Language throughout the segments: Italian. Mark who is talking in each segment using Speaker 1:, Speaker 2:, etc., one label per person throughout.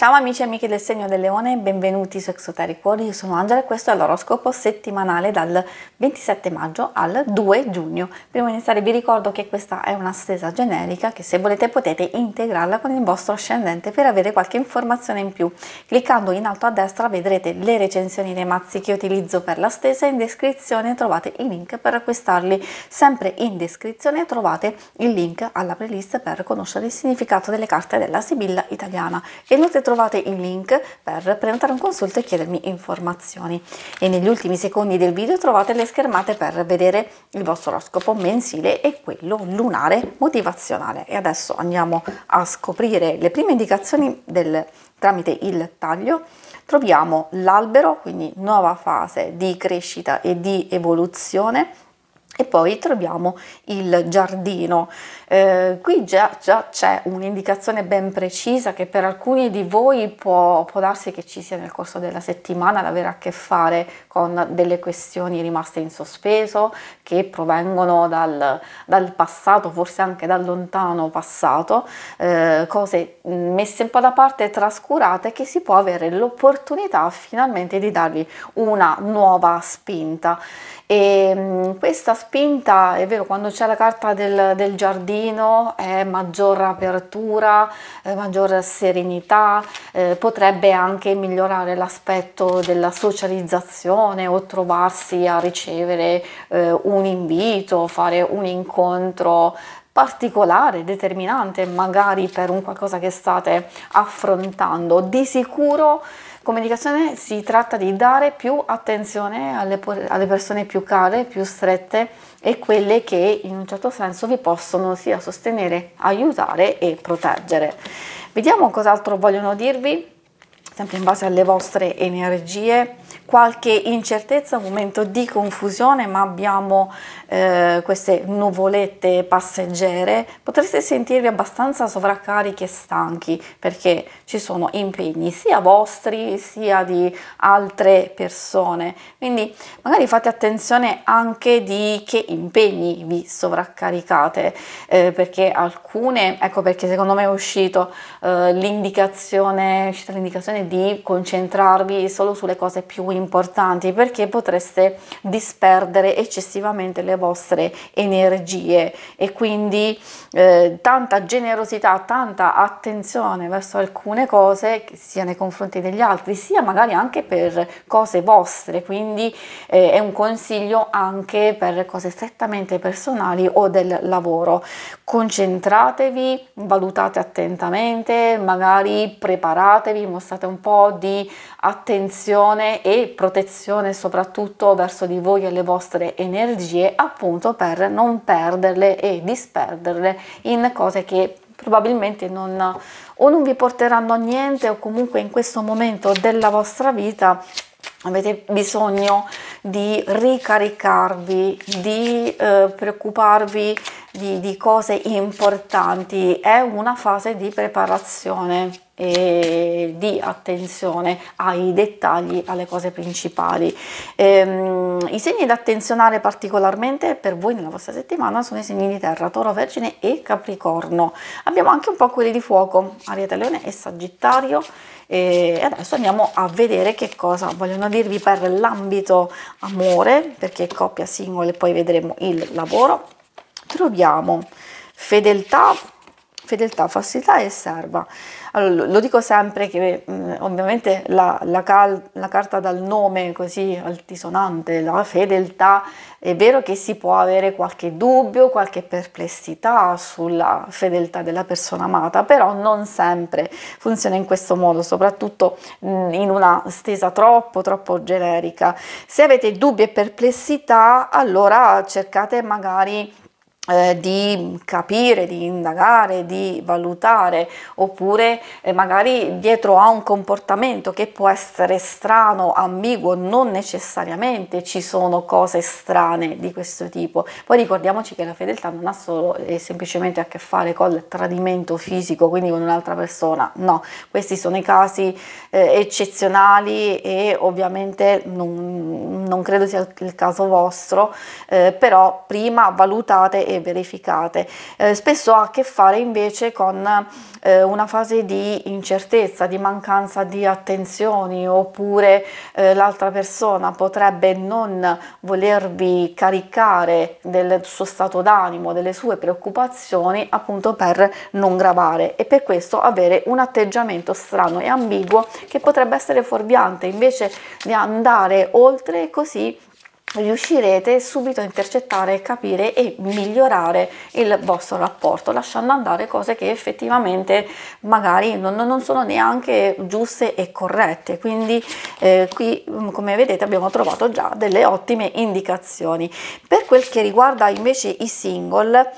Speaker 1: Ciao amici e amiche del segno del leone, benvenuti su Exoteric World, io sono Angela e questo è l'oroscopo settimanale dal 27 maggio al 2 giugno. Prima di iniziare vi ricordo che questa è una stesa generica che se volete potete integrarla con il vostro ascendente per avere qualche informazione in più. Cliccando in alto a destra vedrete le recensioni dei mazzi che utilizzo per la stesa e in descrizione trovate i link per acquistarli. Sempre in descrizione trovate il link alla playlist per conoscere il significato delle carte della Sibilla italiana. E inoltre trovate il link per prenotare un consulto e chiedermi informazioni. E negli ultimi secondi del video trovate le schermate per vedere il vostro oroscopo mensile e quello lunare motivazionale. E adesso andiamo a scoprire le prime indicazioni del, tramite il taglio troviamo l'albero, quindi nuova fase di crescita e di evoluzione e poi troviamo il giardino. Eh, qui già, già c'è un'indicazione ben precisa che per alcuni di voi può, può, darsi che ci sia nel corso della settimana ad avere a che fare con delle questioni rimaste in sospeso che provengono dal, dal passato, forse anche dal lontano passato, eh, cose mm, messe un po' da parte e trascurate che si può avere l'opportunità finalmente di dargli una nuova spinta. E mh, mm, questa spinta spinta, è vero, quando c'è la carta del, del giardino è maggior apertura, è eh, maggior serenità, eh, potrebbe anche migliorare l'aspetto della socializzazione o trovarsi a ricevere eh, un invito, fare un incontro particolare, determinante, magari per un qualcosa che state affrontando. Di sicuro comunicazione si tratta di dare più attenzione alle, alle, persone più care, più strette e quelle che in un certo senso vi possono sia sostenere, aiutare e proteggere. Vediamo cos'altro vogliono dirvi, sempre in base alle vostre energie qualche incertezza, un momento di confusione, ma abbiamo eh, queste nuvolette passeggere, potreste sentirvi abbastanza sovraccarichi e stanchi perché ci sono impegni sia vostri sia di altre persone. Quindi magari fate attenzione anche di che impegni vi sovraccaricate, eh, perché alcune, ecco perché secondo me è uscito eh, l'indicazione, è uscita l'indicazione di concentrarvi solo sulle cose più importanti importanti perché potreste disperdere eccessivamente le vostre energie e quindi eh, tanta generosità, tanta attenzione verso alcune cose, sia nei confronti degli altri, sia magari anche per cose vostre, quindi eh, è un consiglio anche per cose strettamente personali o del lavoro. Concentratevi, valutate attentamente, magari preparatevi, mostrate un po' di attenzione e protezione soprattutto verso di voi e le vostre energie appunto per non perderle e disperderle in cose che probabilmente non, o non vi porteranno a niente o comunque in questo momento della vostra vita avete bisogno di ricaricarvi, di eh, preoccuparvi di, di cose importanti, è una fase di preparazione eh, di attenzione ai dettagli, alle cose principali. Ehm, I segni da attenzionare particolarmente per voi nella vostra settimana sono i segni di terra, toro, vergine e capricorno. Abbiamo anche un po' quelli di fuoco, ariete, leone e sagittario. E adesso andiamo a vedere che cosa vogliono dirvi per l'ambito amore, perché coppia, singola e poi vedremo il lavoro. Troviamo fedeltà, fedeltà, falsità e serva. Allora, lo dico sempre che mh, ovviamente la, la, cal, la, carta dal nome così altisonante, la fedeltà, è vero che si può avere qualche dubbio, qualche perplessità sulla fedeltà della persona amata, però non sempre funziona in questo modo, soprattutto mh, in una stesa troppo, troppo generica. Se avete dubbi e perplessità, allora cercate magari eh, di capire, di indagare, di valutare, oppure eh, magari dietro a un comportamento che può essere strano, ambiguo, non necessariamente ci sono cose strane di questo tipo. Poi ricordiamoci che la fedeltà non ha solo e eh, semplicemente a che fare col tradimento fisico, quindi con un'altra persona, no, questi sono i casi eh, eccezionali e ovviamente non, non, credo sia il caso vostro, però prima valutate e verificate. Eh, spesso ha a che fare invece con eh, una fase di incertezza, di mancanza di attenzioni oppure eh, l'altra persona potrebbe non volervi caricare del suo stato d'animo, delle sue preoccupazioni appunto per non gravare e per questo avere un atteggiamento strano e ambiguo che potrebbe essere fuorviante invece di andare oltre così riuscirete subito a intercettare capire e migliorare il vostro rapporto lasciando andare cose che effettivamente magari non, non sono neanche giuste e corrette quindi eh, qui mm, come vedete abbiamo trovato già delle ottime indicazioni per quel che riguarda invece i single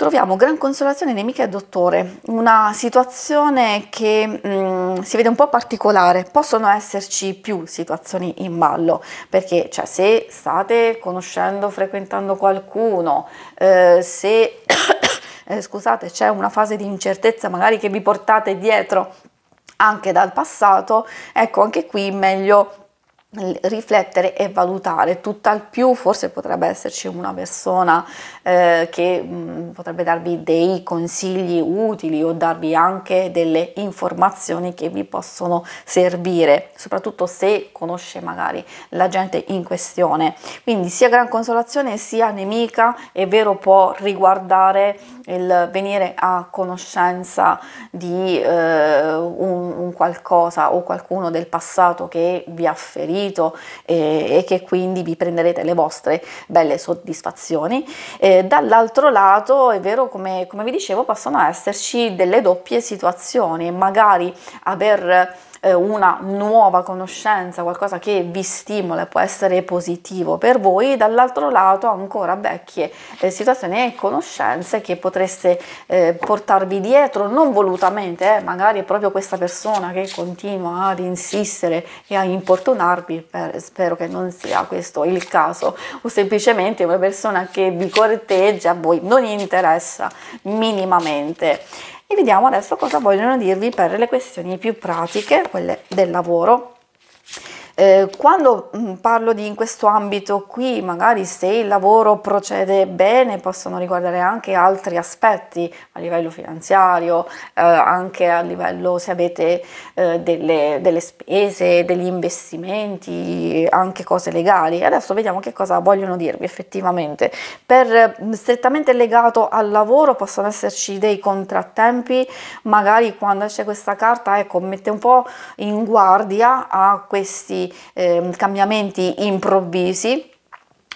Speaker 1: troviamo gran consolazione in Emica e Dottore, una situazione che mh, mm, si vede un po' particolare, possono esserci più situazioni in ballo, perché cioè, se state conoscendo, frequentando qualcuno, eh, se eh, scusate, c'è una fase di incertezza magari che vi portate dietro anche dal passato, ecco anche qui meglio riflettere e valutare, tutt'al più forse potrebbe esserci una persona eh, che mh, potrebbe darvi dei consigli utili o darvi anche delle informazioni che vi possono servire, soprattutto se conosce magari la gente in questione. Quindi sia gran consolazione sia nemica, è vero può riguardare il venire a conoscenza di eh, un, un qualcosa o qualcuno del passato che vi ha ferito seguito eh, e che quindi vi prenderete le vostre belle soddisfazioni. Eh, dall'altro lato è vero, come, come vi dicevo, possono esserci delle doppie situazioni, magari aver eh, una nuova conoscenza, qualcosa che vi stimola e può essere positivo per voi, dall'altro lato ancora vecchie eh, situazioni e conoscenze che potreste eh, portarvi dietro non volutamente, eh, magari è proprio questa persona che continua ad insistere e a importunarvi, per, spero che non sia questo il caso, o semplicemente una persona che vi corteggia, a voi non interessa minimamente e vediamo adesso cosa vogliono dirvi per le questioni più pratiche, quelle del lavoro. Eh, quando mm, parlo di in questo ambito qui, magari se il lavoro procede bene, possono riguardare anche altri aspetti a livello finanziario, eh, anche a livello se avete eh, delle, delle, spese, degli investimenti, anche cose legali. Adesso vediamo che cosa vogliono dirvi effettivamente. Per mm, strettamente legato al lavoro possono esserci dei contrattempi, magari quando esce questa carta, ecco, mette un po' in guardia a questi eh, cambiamenti improvvisi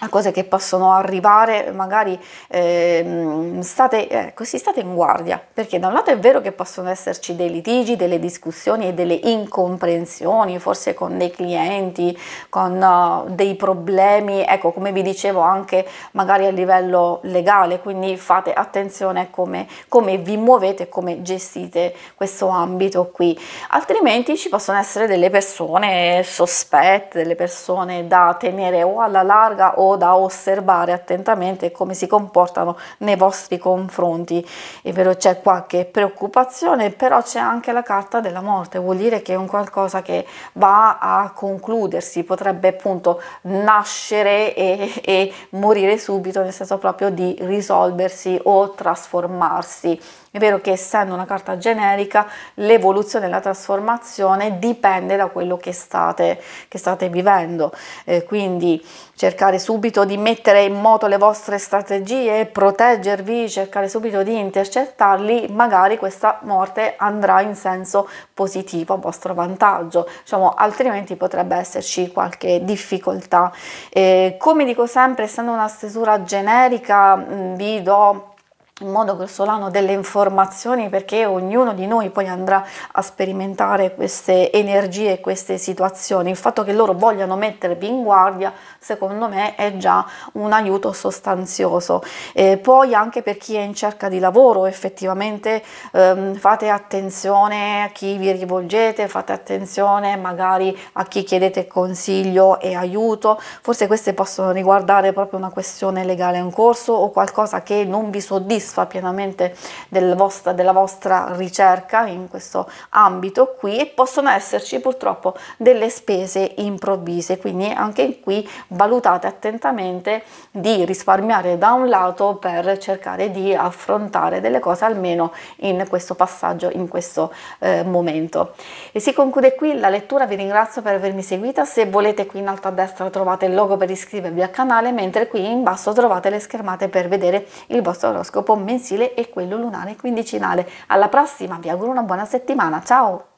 Speaker 1: a cose che possono arrivare, magari eh, state, eh, così state in guardia, perché da un lato è vero che possono esserci dei litigi, delle discussioni e delle incomprensioni, forse con dei clienti, con uh, dei problemi, ecco come vi dicevo anche magari a livello legale, quindi fate attenzione a come, come vi muovete e come gestite questo ambito qui, altrimenti ci possono essere delle persone sospette, delle persone da tenere o alla larga o o da osservare attentamente come si comportano nei vostri confronti. È vero c'è qualche preoccupazione, però c'è anche la carta della morte, vuol dire che è un qualcosa che va a concludersi, potrebbe appunto nascere e, e morire subito, nel senso proprio di risolversi o trasformarsi. È vero che essendo una carta generica, l'evoluzione e la trasformazione dipende da quello che state, che state vivendo, eh, quindi cercare subito di mettere in moto le vostre strategie, proteggervi, cercare subito di intercettarli, magari questa morte andrà in senso positivo a vostro vantaggio, diciamo, altrimenti potrebbe esserci qualche difficoltà. Eh, come dico sempre, essendo una stesura generica, vi do in modo grossolano delle informazioni perché ognuno di noi poi andrà a sperimentare queste energie queste situazioni. Il fatto che loro vogliano mettervi in guardia secondo me è già un aiuto sostanzioso. E poi anche per chi è in cerca di lavoro effettivamente ehm, fate attenzione a chi vi rivolgete, fate attenzione magari a chi chiedete consiglio e aiuto, forse queste possono riguardare proprio una questione legale in corso o qualcosa che non vi soddisfa soddisfa pienamente del vostra, della vostra ricerca in questo ambito qui e possono esserci purtroppo delle spese improvvise, quindi anche qui valutate attentamente di risparmiare da un lato per cercare di affrontare delle cose almeno in questo passaggio, in questo eh, momento. E si conclude qui la lettura, vi ringrazio per avermi seguita, se volete qui in alto a destra trovate il logo per iscrivervi al canale, mentre qui in basso trovate le schermate per vedere il vostro oroscopo mensile e quello lunare quindicinale. Alla prossima, vi auguro una buona settimana, ciao!